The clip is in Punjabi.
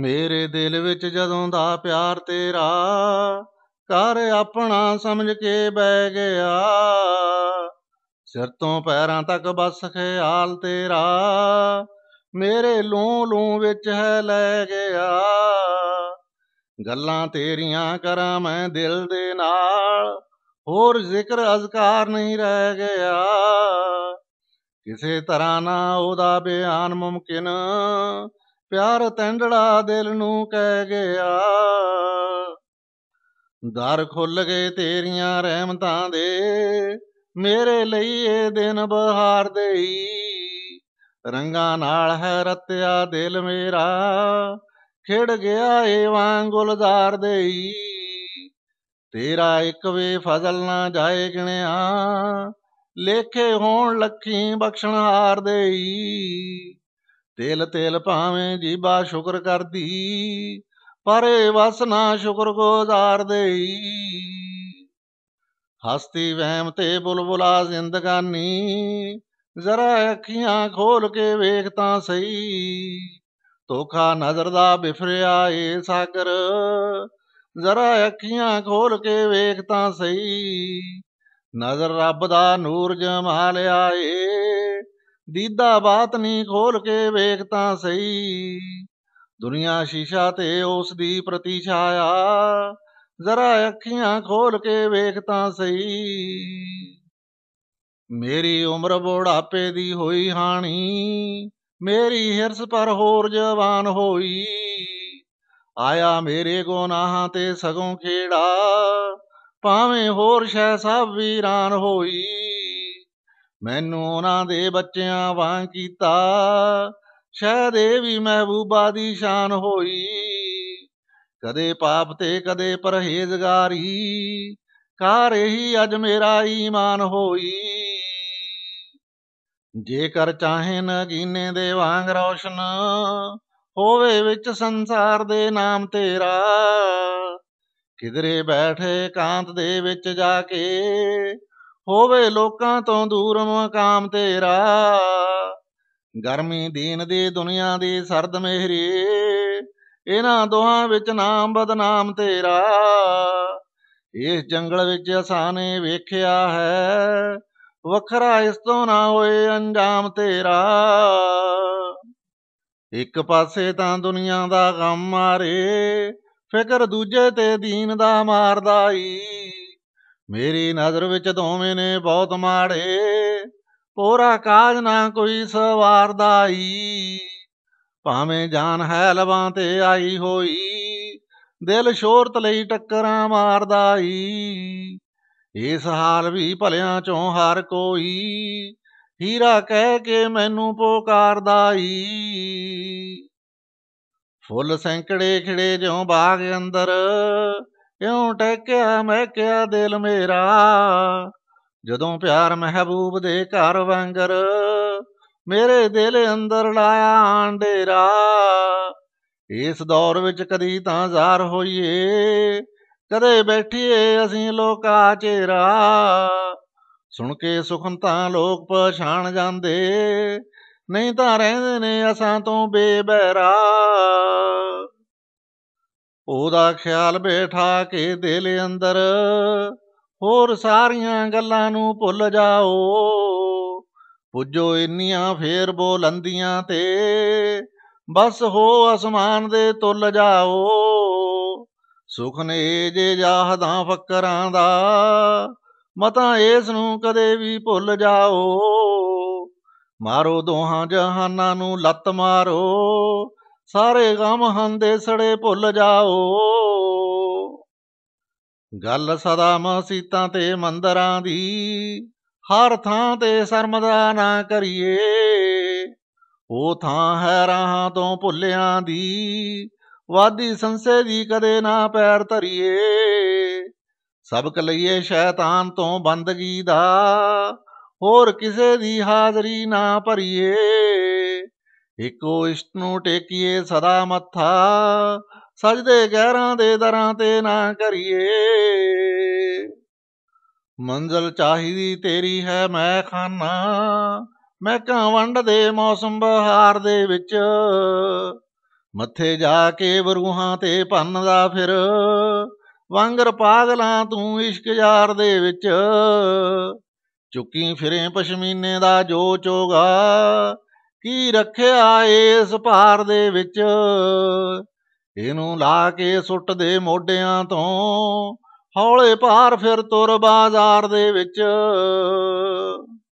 ਮੇਰੇ ਦਿਲ ਵਿੱਚ ਜਦੋਂ ਦਾ ਪਿਆਰ ਤੇਰਾ ਕਰ ਆਪਣਾ ਸਮਝ ਕੇ ਬਹਿ ਗਿਆ ਸਿਰ ਤੋਂ ਪੈਰਾਂ ਤੱਕ ਬਸ ਖਿਆਲ ਤੇਰਾ ਮੇਰੇ ਲੂੰ ਲੂੰ ਵਿੱਚ ਹੈ ਲੈ ਗਿਆ ਗੱਲਾਂ ਤੇਰੀਆਂ ਕਰਾਂ ਮੈਂ ਦਿਲ ਦੇ ਨਾਲ ਹੋਰ ਜ਼ਿਕਰ ਅਜ਼ਕਾਰ ਨਹੀਂ ਰਹਿ ਗਿਆ ਕਿਸੇ ਤਰ੍ਹਾਂ ਨਾ ਉਹਦਾ ਬਿਆਨ ਮੁਮਕਿਨ ਪਿਆਰ ਤੈਂਡੜਾ ਦਿਲ ਨੂੰ ਕਹਿ ਗਿਆ ਦਰ ਖੁੱਲ ਗਏ ਤੇਰੀਆਂ ਰਹਿਮਤਾਂ ਦੇ ਮੇਰੇ ਲਈ ਇਹ ਦਿਨ ਬਹਾਰ ਦੇਈ ਰੰਗਾਂ ਨਾਲ ਹੈ ਰਤਿਆ ਦਿਲ ਮੇਰਾ ਖਿੜ ਗਿਆ ਏ ਵਾਂਗ ਗੁਲਜ਼ਾਰ ਦੇਈ ਤੇਰਾ ਇੱਕ ਵੇ ਫਜ਼ਲ ਨਾ ਜਾਏ ਗਿਣਿਆ ਲੇਖੇ ਹੋਣ ਲੱਖੀ ਬਖਸ਼ਣਹਾਰ ਦੇਈ ਤੇਲ ਤੇਲ ਭਾਵੇਂ ਜੀਬਾ ਸ਼ੁਕਰ ਕਰਦੀ ਪਰੇ ਵਸਨਾ ਸ਼ੁਕਰ ਗੁਜ਼ਾਰ ਦੇਈ ਹਸਤੀ ਵਹਿਮ ਤੇ ਬੁਲਬੁਲਾ ਜ਼ਿੰਦਗਾਨੀ ਜ਼ਰਾ ਅੱਖੀਆਂ ਖੋਲ ਕੇ ਵੇਖ ਤਾਂ ਸਹੀ ਧੋਖਾ ਨਜ਼ਰ ਦਾ ਬਿਫਰਿਆ ਏ ਸਾਗਰ ਜ਼ਰਾ ਅੱਖੀਆਂ ਖੋਲ ਕੇ ਵੇਖ ਤਾਂ ਸਹੀ ਨਜ਼ਰ ਰੱਬ ਦਾ ਨੂਰ ਜਮਾ ਲਿਆ ਏ ਦੀਦਾ ਬਾਤ ਨਹੀਂ ਖੋਲ ਕੇ ਵੇਖ ਤਾਂ ਸਹੀ ਦੁਨੀਆ ਸ਼ੀਸ਼ਾ ਤੇ ਉਸ ਦੀ ਪ੍ਰਤੀਛਾਇਆ ਜ਼ਰਾ ਅੱਖੀਆਂ ਖੋਲ ਕੇ ਵੇਖ ਤਾਂ ਸਹੀ ਮੇਰੀ ਉਮਰ ਬੋੜਾਪੇ ਦੀ ਹੋਈ ਹਾਣੀ ਮੇਰੀ ਹਿਰਸ ਪਰ ਹੋਰ ਜਵਾਨ ਹੋਈ ਆਇਆ ਮੇਰੇ ਗੁਨਾਹਾਂ ਤੇ ਸਗੋਂ ਖੇੜਾ ਪਾਵੇਂ ਹੋਰ ਸ਼ੈ ਸਭ ਵੀਰਾਨ ਹੋਈ ਮੈਨੂੰ ਉਹਨਾਂ ਦੇ ਬੱਚਿਆਂ ਵਾਂ ਕੀਤਾ ਵੀ ਮਹਿਬੂਬਾ ਦੀ ਸ਼ਾਨ ਹੋਈ ਕਦੇ ਪਾਪ ਤੇ ਕਦੇ ਪਰਹੇਜ਼ਗਾਰੀ ਕਰ ਹੀ ਅਜ ਮੇਰਾ ਈਮਾਨ ਹੋਈ ਜੇਕਰ ਚਾਹੇ ਗੀਨੇ ਦੇ ਵਾਂਗ ਰੋਸ਼ਨ ਹੋਵੇ ਵਿੱਚ ਸੰਸਾਰ ਦੇ ਨਾਮ ਤੇਰਾ ਕਿਧਰੇ ਬੈਠੇ ਕਾਂਤ ਦੇ ਵਿੱਚ ਜਾ ਕੇ ਹੋਵੇ ਲੋਕਾਂ ਤੋਂ ਦੂਰ ਮਕਾਮ ਤੇਰਾ ਗਰਮੀ ਦੀਨ ਦੀ ਦੁਨੀਆ ਦੀ ਸਰਦ ਮਿਹਰੀ ਇਹਨਾਂ ਦੋਹਾਂ ਵਿੱਚ ਨਾਮ ਬਦਨਾਮ ਤੇਰਾ ਇਸ ਜੰਗਲ ਵਿੱਚ ਅਸਾਨੇ ਵੇਖਿਆ ਹੈ ਵੱਖਰਾ ਇਸ ਤੋਂ ਨਾ ਹੋਏ ਅੰਜਾਮ ਤੇਰਾ ਇੱਕ ਪਾਸੇ ਤਾਂ ਦੁਨੀਆ ਦਾ ਗਮ ਮਾਰੇ ਫਿਕਰ ਦੂਜੇ ਤੇ ਦੀਨ ਦਾ ਮਾਰਦਾ ਈ ਮੇਰੀ ਨਜ਼ਰ ਵਿੱਚ ਦੋਵੇਂ ਨੇ ਬਹੁਤ ਮਾੜੇ ਪੋਰਾ ਕਾਜ ਨਾ ਕੋਈ ਸਵਾਰਦਾਈ ਭਾਵੇਂ ਜਾਨ ਹੈ ਲਵਾਂ ਤੇ ਆਈ ਹੋਈ ਦਿਲ ਸ਼ੋਰਤ ਲਈ ਟੱਕਰਾਂ ਮਾਰਦਾ ਈ ਇਸ ਹਾਲ ਵੀ ਭਲਿਆਂ ਚੋਂ ਹਰ ਕੋਈ ਹੀਰਾ ਕਹਿ ਕੇ ਮੈਨੂੰ ਪੁਕਾਰਦਾ ਈ ਫੁੱਲ ਸੈਂਕੜੇ ਖਿੜੇ ਜਿਉਂ ਬਾਗ ਅੰਦਰ ਕਿਉਂ ਟੇਕਿਆ ਕਿਆ ਦਿਲ ਮੇਰਾ ਜਦੋਂ ਪਿਆਰ ਮਹਿਬੂਬ ਦੇ ਘਰ ਵਾਂਗਰ ਮੇਰੇ ਦਿਲ ਅੰਦਰ ਲਾਇਆ ਆਂਡੇਰਾ ਇਸ ਦੌਰ ਵਿੱਚ ਕਦੀ ਤਾਂ ਜ਼ਾਰ ਹੋਈਏ ਕਦੇ ਬੈਠੀਏ ਅਸੀਂ ਲੋਕਾ ਚੇਰਾ ਸੁਣ ਕੇ ਸੁਖਨ ਤਾਂ ਲੋਕ ਪਛਾਣ ਜਾਂਦੇ ਨਹੀਂ ਤਾਂ ਰਹਿੰਦੇ ਨੇ ਅਸਾਂ ਤੋਂ ਬੇਬਹਿਰਾ ਉਹਦਾ ਖਿਆਲ ਬੈਠਾ ਕੇ ਦਿਲ ਅੰਦਰ ਹੋਰ ਸਾਰੀਆਂ ਗੱਲਾਂ ਨੂੰ ਭੁੱਲ ਜਾਓ ਪੁੱਜੋ ਇੰਨੀਆਂ ਫੇਰ ਬੋਲੰਦੀਆਂ ਤੇ ਬਸ ਹੋ ਅਸਮਾਨ ਦੇ ਤੁੱਲ ਜਾਓ ਸੁਖ ਨੇ ਜੇ ਜਾਹਦਾ ਫਕਰਾਂ ਦਾ ਮਤਾ ਇਸ ਨੂੰ ਕਦੇ ਵੀ ਭੁੱਲ ਜਾਓ ਮਾਰੋ ਦੋਹਾਂ ਜਹਾਨਾਂ ਨੂੰ ਲੱਤ ਮਾਰੋ ਸਾਰੇ ਗਮ ਹੰਦੇ ਸੜੇ ਭੁੱਲ ਜਾਓ ਗੱਲ ਸਦਾ ਮਸੀਤਾਂ ਤੇ ਮੰਦਰਾਂ ਦੀ ਹਰ ਥਾਂ ਤੇ ਸ਼ਰਮਦਾ ਨਾ ਕਰੀਏ ਉਹ ਥਾਂ ਹੈ ਰਾਹਾਂ ਤੋਂ ਭੁੱਲਿਆਂ ਦੀ ਵਾਦੀ ਸੰਸੇ ਦੀ ਕਦੇ ਨਾ ਪੈਰ ਧਰੀਏ ਸਬਕ ਲਈਏ ਸ਼ੈਤਾਨ ਤੋਂ ਬੰਦਗੀ ਦਾ ਹੋਰ ਕਿਸੇ ਦੀ ਹਾਜ਼ਰੀ ਨਾ ਭਰੀਏ ਏਕੋ ਇਸ਼ਨੂ ਟੇਕੀਏ ਸਦਾ ਮੱਥਾ ਸਜਦੇ ਗਹਿਰਾਂ ਦੇ ਦਰਾਂ ਤੇ ਨਾ ਕਰੀਏ ਮੰਜ਼ਲ ਚਾਹੀਦੀ ਤੇਰੀ ਹੈ ਮੈਂ ਖਾਨਾ ਮੈਂ ਕਾਂ ਵੰਡ ਦੇ ਮੌਸਮ ਬਹਾਰ ਦੇ ਵਿੱਚ ਮੱਥੇ ਜਾ ਕੇ ਬਰੂਹਾਂ ਤੇ ਦਾ ਫਿਰ ਵਾਂਗਰ ਪਾਗਲਾਂ ਤੂੰ ਇਸ਼ਕ ਯਾਰ ਦੇ ਵਿੱਚ ਚੁੱਕੀ ਫਿਰੇ ਪਸ਼ਮੀਨੇ ਦਾ ਜੋ ਚੋਗਾ ਕੀ ਰੱਖਿਆ ਇਸ ਭਾਰ ਦੇ ਵਿੱਚ ਇਹਨੂੰ ਲਾ ਕੇ ਸੁੱਟ ਦੇ ਮੋਢਿਆਂ ਤੋਂ ਹੌਲੇ ਭਾਰ ਫਿਰ ਤੁਰ ਬਾਜ਼ਾਰ ਦੇ ਵਿੱਚ